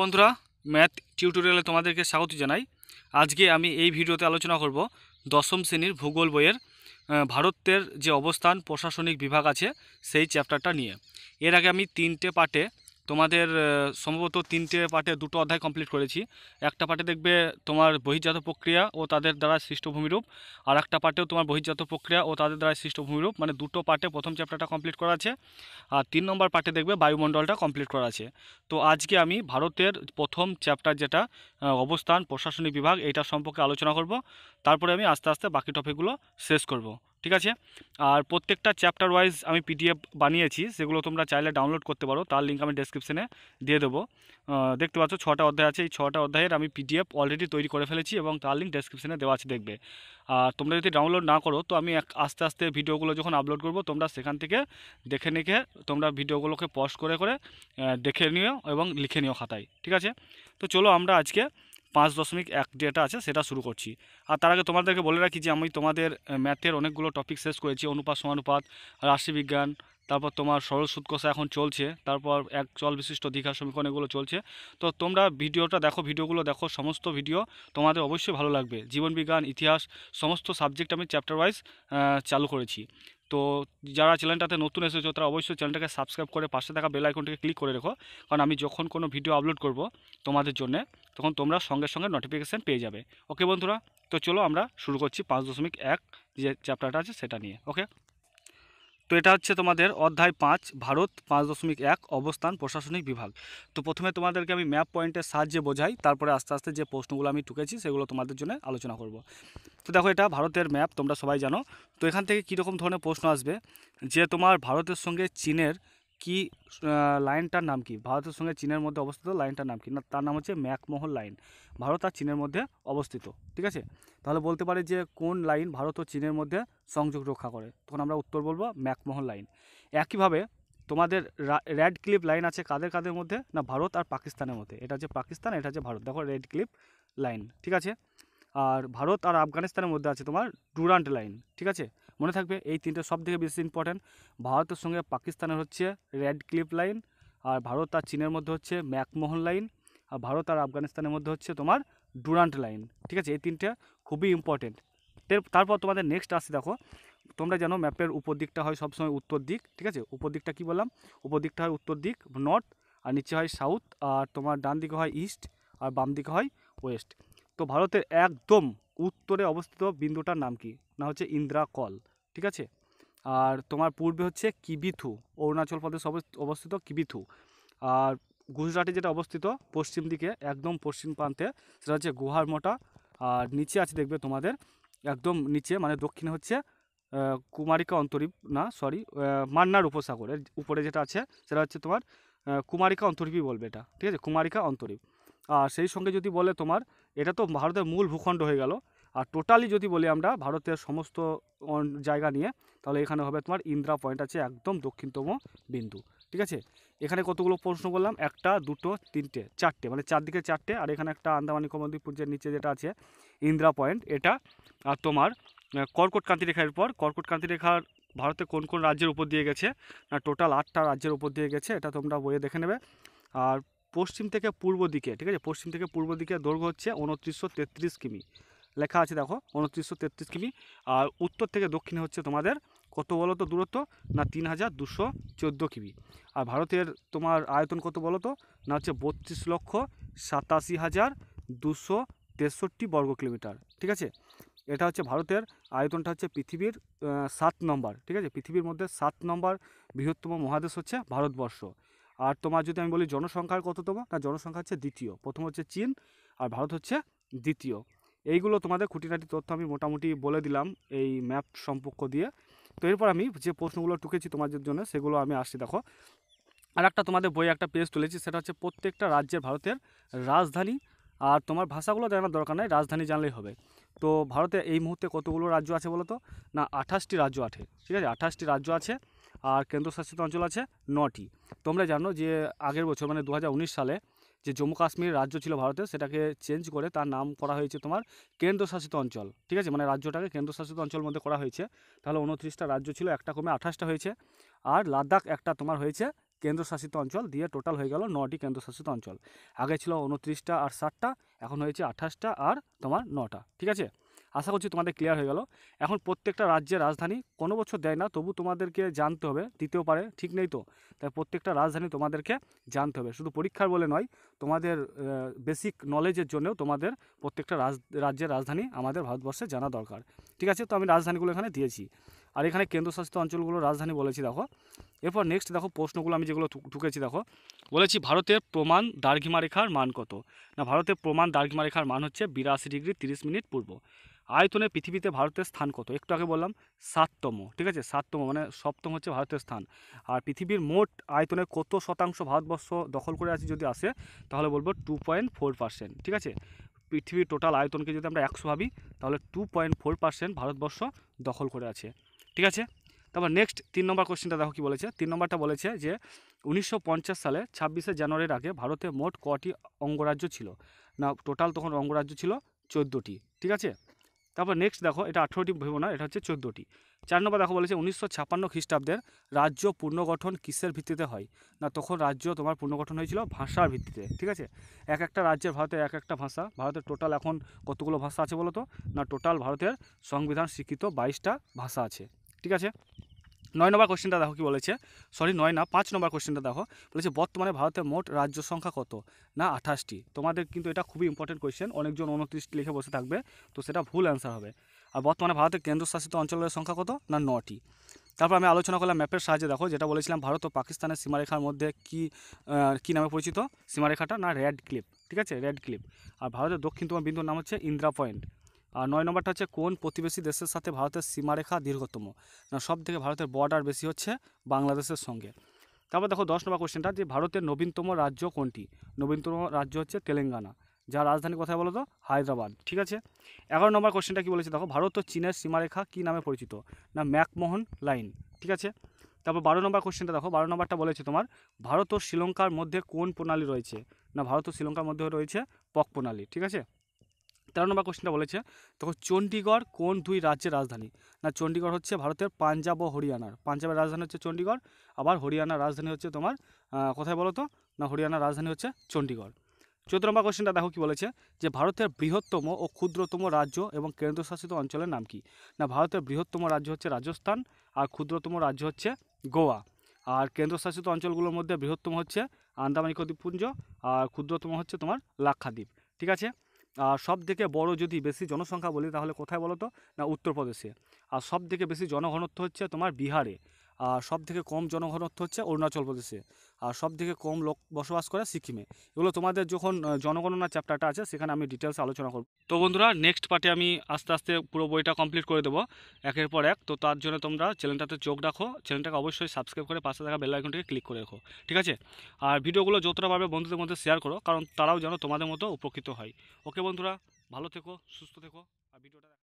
বন্ধুরা ম্যাথ টিউটোরিয়ালে তোমাদেরকে স্বাগত জানাই আজকে আমি এই ভিডিওতে আলোচনা করব দশম শ্রেণীর ভূগোল বইয়ের ভারতের যে অবস্থান প্রশাসনিক বিভাগ আছে সেই চ্যাপ্টারটা নিয়ে এর আগে আমি তিনটে পার্টে তোমাদের সম্ভবত তিনটে পার্টে দুটো অধ্যায় কমপ্লিট করেছি একটা পার্টে দেখবে তোমার বহির্জাত প্রক্রিয়া ও তাদের দ্বারা সৃষ্ট ভূমিরূপ আর একটা পার্টেও তোমার বহির্জাত প্রক্রিয়া ও তাদের দ্বারা সৃষ্ট ভূমিরূপ মানে দুটো পার্টে প্রথম চ্যাপ্টারটা কমপ্লিট করা আছে আর তিন নম্বর পার্টে দেখবে বায়ুমণ্ডলটা কমপ্লিট করা আছে তো আজকে আমি ভারতের প্রথম চ্যাপ্টার যেটা অবস্থান প্রশাসনিক বিভাগ এটা সম্পর্কে আলোচনা করব তারপরে আমি আস্তে আস্তে বাকি টপিকগুলো শেষ করব ঠিক আছে আর প্রত্যেকটা চ্যাপ্টার ওয়াইজ আমি পিডিএফ বানিয়েছি সেগুলো তোমরা চাইলে ডাউনলোড করতে পারো তার লিঙ্ক আমি ডেসক্রিপশনে দিয়ে দেবো দেখতে পাচ্ছ ছটা অধ্যায় আছে এই ছটা অধ্যায়ের আমি পিডিএফ অলরেডি তৈরি করে ফেলেছি এবং তার লিঙ্ক ডেসক্রিপশনে দেওয়া আছে দেখবে আর তোমরা যদি ডাউনলোড না করো তো আমি আস্তে আস্তে ভিডিওগুলো যখন আপলোড করব তোমরা সেখান থেকে দেখে নিখে তোমরা ভিডিওগুলোকে পোস্ট করে করে দেখে নিও এবং লিখে নিও খাতায় ঠিক আছে তো চলো আমরা আজকে পাঁচ দশমিক এক যেটা আছে সেটা শুরু করছি আর তার আগে তোমাদেরকে বলে রাখি যে আমি তোমাদের ম্যাথের অনেকগুলো টপিক শেষ করেছি অনুপাত সমানুপাত রাশিবিজ্ঞান তারপর তোমার সরল সুদ এখন চলছে তারপর এক চল বিশিষ্ট দীঘা সমীকরণ এগুলো চলছে তো তোমরা ভিডিওটা দেখো ভিডিওগুলো দেখো সমস্ত ভিডিও তোমাদের অবশ্যই ভালো লাগবে জীবনবিজ্ঞান ইতিহাস সমস্ত সাবজেক্ট আমি চ্যাপ্টার ওয়াইজ চালু করেছি তো যারা চ্যানেলটাতে নতুন এসেছো তারা অবশ্যই চ্যানেলটাকে সাবস্ক্রাইব করে পাশে থাকা বেল আইকনটিকে ক্লিক করে রেখো কারণ আমি যখন কোনো ভিডিও আপলোড করব তোমাদের জন্য তখন তোমরা সঙ্গে সঙ্গে নোটিফিকেশান পেয়ে যাবে ওকে বন্ধুরা তো চলো আমরা শুরু করছি পাঁচ দশমিক এক যে চ্যাপ্টারটা আছে সেটা নিয়ে ওকে তো এটা হচ্ছে তোমাদের অধ্যায় পাঁচ ভারত পাঁচ দশমিক এক অবস্থান প্রশাসনিক বিভাগ তো প্রথমে তোমাদেরকে আমি ম্যাপ পয়েন্টের সাহায্যে বোঝাই তারপরে আস্তে আস্তে যে প্রশ্নগুলো আমি টুকেছি সেগুলো তোমাদের জন্য আলোচনা করব তো দেখো এটা ভারতের ম্যাপ তোমরা সবাই জানো তো এখান থেকে কীরকম ধরনের প্রশ্ন আসবে যে তোমার ভারতের সঙ্গে চীনের কি লাইনটার নাম কি ভারতের সঙ্গে চীনের মধ্যে অবস্থিত লাইনটার নাম কি না তার নাম হচ্ছে ম্যাকমোহন লাইন ভারত আর চীনের মধ্যে অবস্থিত ঠিক আছে তাহলে বলতে পারে যে কোন লাইন ভারত ও চীনের মধ্যে সংযোগ রক্ষা করে তখন আমরা উত্তর বলবো ম্যাকমোহন লাইন একইভাবে তোমাদের রেড ক্লিপ লাইন আছে কাদের কাদের মধ্যে না ভারত আর পাকিস্তানের মধ্যে এটা যে পাকিস্তান এটা যে ভারত দেখো রেড ক্লিপ লাইন ঠিক আছে আর ভারত আর আফগানিস্তানের মধ্যে আছে তোমার ডুরান্ট লাইন ঠিক আছে মনে থাকবে এই তিনটে সব থেকে বেশি ইম্পর্ট্যান্ট ভারতের সঙ্গে পাকিস্তানের হচ্ছে রেড ক্লিপ লাইন আর ভারত আর চীনের মধ্যে হচ্ছে ম্যাকমোহন লাইন আর ভারত আর আফগানিস্তানের মধ্যে হচ্ছে তোমার ডুরান্ট লাইন ঠিক আছে এই তিনটা খুবই ইম্পর্টেন্ট তারপর তোমাদের নেক্সট আসি দেখো তোমরা জানো ম্যাপের উপর দিকটা হয় সবসময় উত্তর দিক ঠিক আছে উপর দিকটা কী বললাম উপর দিকটা হয় উত্তর দিক নর্থ আর নিচে হয় সাউথ আর তোমার ডান দিকে হয় ইস্ট আর বাম দিকে হয় ওয়েস্ট তো ভারতের একদম উত্তরে অবস্থিত বিন্দুটার নাম কি না হচ্ছে ইন্দ্রা কল ঠিক আছে আর তোমার পূর্বে হচ্ছে কিবিথু অরুণাচল প্রদেশ অবস্থিত কিবিথু আর গুজরাটে যেটা অবস্থিত পশ্চিম দিকে একদম পশ্চিম প্রান্তে সেটা হচ্ছে গুহার মোটা আর নিচে আছে দেখবে তোমাদের একদম নিচে মানে দক্ষিণে হচ্ছে কুমারিকা অন্তরীপ না সরি মান্নার উপসাগরের উপরে যেটা আছে সেটা হচ্ছে তোমার কুমারিকা অন্তরীপই বলবে এটা ঠিক আছে কুমারিকা অন্তরীপ আর সেই সঙ্গে যদি বলে তোমার এটা তো ভারতের মূল ভূখণ্ড হয়ে গেল আর টোটালি যদি বলি আমরা ভারতের সমস্ত জায়গা নিয়ে তাহলে এখানে হবে তোমার ইন্দ্রা পয়েন্ট আছে একদম দক্ষিণতম বিন্দু ঠিক আছে এখানে কতগুলো প্রশ্ন করলাম একটা দুটো তিনটে চারটে মানে চারদিকে চারটে আর এখানে একটা আন্দামানি কমদ্বীপপুঞ্জের নিচে যেটা আছে ইন্দ্রা পয়েন্ট এটা আর তোমার কর্কট কান্তি রেখার পর কর্কট কান্তি রেখার ভারতে কোন কোন রাজ্যের উপর দিয়ে গেছে না টোটাল আটটা রাজ্যের উপর দিয়ে গেছে এটা তোমরা বইয়ে দেখে নেবে আর পশ্চিম থেকে পূর্ব দিকে ঠিক আছে পশ্চিম থেকে পূর্ব দিকে দৈর্ঘ্য হচ্ছে উনত্রিশশো তেত্রিশ কিমি লেখা আছে দেখো উনত্রিশশো তেত্রিশ কিমি আর উত্তর থেকে দক্ষিণে হচ্ছে তোমাদের কত বলো তো দূরত্ব না তিন হাজার দুশো চোদ্দো কিমি আর ভারতের তোমার আয়তন কত বলো তো না হচ্ছে বত্রিশ লক্ষ সাতাশি হাজার দুশো তেষট্টি বর্গ কিলোমিটার ঠিক আছে এটা হচ্ছে ভারতের আয়তনটা হচ্ছে পৃথিবীর সাত নম্বর ঠিক আছে পৃথিবীর মধ্যে সাত নম্বর বৃহত্তম মহাদেশ হচ্ছে ভারতবর্ষ আর তোমার যদি আমি বলি জনসংখ্যার কততম না জনসংখ্যা হচ্ছে দ্বিতীয় প্রথম হচ্ছে চীন আর ভারত হচ্ছে দ্বিতীয় এইগুলো তোমাদের খুঁটিনাটি তথ্য আমি মোটামুটি বলে দিলাম এই ম্যাপ সম্পর্ক দিয়ে তো এরপর আমি যে প্রশ্নগুলো টুকেছি তোমাদের জন্য সেগুলো আমি আসছি দেখো আর একটা তোমাদের বইয়ে একটা পেজ তুলেছি সেটা হচ্ছে প্রত্যেকটা রাজ্যের ভারতের রাজধানী আর তোমার ভাষাগুলো জানার দরকার নেই রাজধানী জানলেই হবে তো ভারতে এই মুহূর্তে কতগুলো রাজ্য আছে বলো তো না আঠাশটি রাজ্য আছে ঠিক আছে আঠাশটি রাজ্য আছে আর কেন্দ্রশাসিত অঞ্চল আছে নটি তোমরা জানো যে আগের বছর মানে দু সালে যে জম্মু কাশ্মীর রাজ্য ছিল ভারতের সেটাকে চেঞ্জ করে তার নাম করা হয়েছে তোমার কেন্দ্রশাসিত অঞ্চল ঠিক আছে মানে রাজ্যটাকে কেন্দ্রশাসিত অঞ্চল মধ্যে করা হয়েছে তাহলে উনত্রিশটা রাজ্য ছিল একটা কমে আঠাশটা হয়েছে আর লাদাখ একটা তোমার হয়েছে কেন্দ্রশাসিত অঞ্চল দিয়ে টোটাল হয়ে গেল নটি কেন্দ্রশাসিত অঞ্চল আগে ছিল উনত্রিশটা আর ষাটটা এখন হয়েছে আঠাশটা আর তোমার নটা ঠিক আছে আশা করছি তোমাদের ক্লিয়ার হয়ে গেল এখন প্রত্যেকটা রাজ্যের রাজধানী কোনো বছর দেয় না তবু তোমাদেরকে জানতে হবে দিতেও পারে ঠিক নেই তো তাই প্রত্যেকটা রাজধানী তোমাদেরকে জানতে হবে শুধু পরীক্ষার বলে নয় তোমাদের বেসিক নলেজের জন্যও তোমাদের প্রত্যেকটা রাজ্যের রাজধানী আমাদের ভারতবর্ষে জানা দরকার ঠিক আছে তো আমি রাজধানীগুলো এখানে দিয়েছি আর এখানে কেন্দ্রশাসিত অঞ্চলগুলোর রাজধানী বলেছি দেখো এরপর নেক্সট দেখো প্রশ্নগুলো আমি যেগুলো ঢুকেছি দেখো বলেছি ভারতের প্রমাণ দার্ঘিমারেখার মান কত না ভারতের প্রমাণ দার্ঘিমারেখার মান হচ্ছে বিরাশি ডিগ্রি তিরিশ মিনিট পূর্ব আয়তনে পৃথিবীতে ভারতের স্থান কত একটু আগে বললাম সাততম ঠিক আছে সাততম মানে সপ্তম হচ্ছে ভারতের স্থান আর পৃথিবীর মোট আয়তনে কত শতাংশ ভারতবর্ষ দখল করে আছে যদি আসে তাহলে বলবো টু পয়েন্ট ফোর পার্সেন্ট ঠিক আছে পৃথিবীর টোটাল আয়তনকে যদি আমরা একশো ভাবি তাহলে two point four percent Bharatvarsha দখল করে আছে ঠিক আছে তারপর নেক্সট তিন নম্বর কোশ্চেনটা দেখো কি বলেছে তিন নম্বরটা বলেছে যে উনিশশো সালে ছাব্বিশে জানুয়ারির আগে ভারতে মোট কটি অঙ্গরাজ্য ছিল না টোটাল তখন অঙ্গরাজ্য ছিল চোদ্দোটি ঠিক আছে তারপর নেক্সট দেখো এটা আঠেরোটি ভেব না এটা হচ্ছে চোদ্দোটি চার নম্বর দেখো বলেছে উনিশশো ছাপ্পান্ন খ্রিস্টাব্দের রাজ্য পুনর্গঠন কিসের ভিত্তিতে হয় না তখন রাজ্য তোমার পুনর্গঠন হয়েছিল ভাষার ভিত্তিতে ঠিক আছে এক একটা রাজ্যের ভারতে এক একটা ভাষা ভারতের টোটাল এখন কতগুলো ভাষা আছে বলো তো না টোটাল ভারতের সংবিধান স্বীকৃত বাইশটা ভাষা আছে ঠিক আছে নয় নম্বর কোশ্চেনটা দেখো কি বলেছে সরি নয় না পাঁচ নম্বর কোশ্চেনটা দেখো বলেছে বর্তমানে ভারতের মোট রাজ্য সংখ্যা কত না আঠাশটি তোমাদের কিন্তু এটা খুবই ইম্পর্টেন্ট কোয়েশ্চেন অনেকজন উনত্রিশটি লিখে বসে থাকবে তো সেটা ভুল অ্যান্সার হবে আর বর্তমানে ভারতের কেন্দ্রশাসিত অঞ্চলের সংখ্যা কত না নটি তারপর আমি আলোচনা করলাম ম্যাপের সাহায্যে দেখো যেটা বলেছিলাম ভারত ও পাকিস্তানের সীমারেখার মধ্যে কি কি নামে পরিচিত সীমারেখাটা না রেড ক্লিপ ঠিক আছে রেড ক্লিপ আর ভারতের দক্ষিণতম বিন্দুর নাম হচ্ছে ইন্দ্রা পয়েন্ট আর নয় নম্বরটা হচ্ছে কোন প্রতিবেশী দেশের সাথে ভারতের সীমারেখা দীর্ঘতম না সব থেকে ভারতের বর্ডার বেশি হচ্ছে বাংলাদেশের সঙ্গে তারপর দেখো দশ নম্বর কোশ্চেনটা যে ভারতের নবীনতম রাজ্য কোনটি নবীনতম রাজ্য হচ্ছে তেলেঙ্গানা যার রাজধানী কথায় বলো তো হায়দ্রাবাদ ঠিক আছে এগারো নম্বর কোশ্চেনটা কী বলেছে দেখো ভারত ও চীনের সীমারেখা কী নামে পরিচিত না ম্যাকমোহন লাইন ঠিক আছে তারপর বারো নম্বর কোশ্চেনটা দেখো বারো নম্বরটা বলেছে তোমার ভারত ও শ্রীলঙ্কার মধ্যে কোন প্রণালী রয়েছে না ভারত ও শ্রীলঙ্কার মধ্যে রয়েছে পক প্রণালী ঠিক আছে তেরো নম্বর কোশ্চেনটা বলেছে তখন চণ্ডীগড় কোন দুই রাজ্যের রাজধানী না চণ্ডীগড় হচ্ছে ভারতের পাঞ্জাব ও হরিয়ানার পাঞ্জাবের রাজধানী হচ্ছে চণ্ডীগড় আবার হরিয়ানার রাজধানী হচ্ছে তোমার কোথায় বলো তো না হরিয়ানার রাজধানী হচ্ছে চণ্ডীগড় চোদ্দ নম্বর কোশ্চেনটা দেখো কী বলেছে যে ভারতের বৃহত্তম ও ক্ষুদ্রতম রাজ্য এবং কেন্দ্রশাসিত অঞ্চলের নাম কি না ভারতের বৃহত্তম রাজ্য হচ্ছে রাজস্থান আর ক্ষুদ্রতম রাজ্য হচ্ছে গোয়া আর কেন্দ্রশাসিত অঞ্চলগুলোর মধ্যে বৃহত্তম হচ্ছে আন্দামান দ্বীপপুঞ্জ আর ক্ষুদ্রতম হচ্ছে তোমার লাক্ষাদ্বীপ ঠিক আছে সব থেকে বড় যদি বেশি জনসংখ্যা বলি তাহলে কোথায় বলো তো না উত্তরপ্রদেশে আর সব থেকে বেশি জনঘনত্ব হচ্ছে তোমার বিহারে সব থেকে কম জনঘনত্ব হচ্ছে অরুণাচল প্রদেশে আর সব থেকে কম লোক বসবাস করে সিকিমে এগুলো তোমাদের যখন জনগণনা চ্যাপ্টারটা আছে সেখানে আমি ডিটেলস আলোচনা করব তো বন্ধুরা নেক্সট পার্টে আমি আস্তে আস্তে পুরো বইটা কমপ্লিট করে দেবো একের পর এক তো তার জন্য তোমরা চ্যানেলটাতে চোখ রাখো চ্যানেলটাকে অবশ্যই সাবস্ক্রাইব করে পাশে থাকা বেল আইকনটিকে ক্লিক করে রাখো ঠিক আছে আর ভিডিওগুলো যতটা পারবে বন্ধুদের মধ্যে শেয়ার করো কারণ তারাও যেন তোমাদের মতো উপকৃত হয় ওকে বন্ধুরা ভালো থেকো সুস্থ থেকো আর ভিডিওটা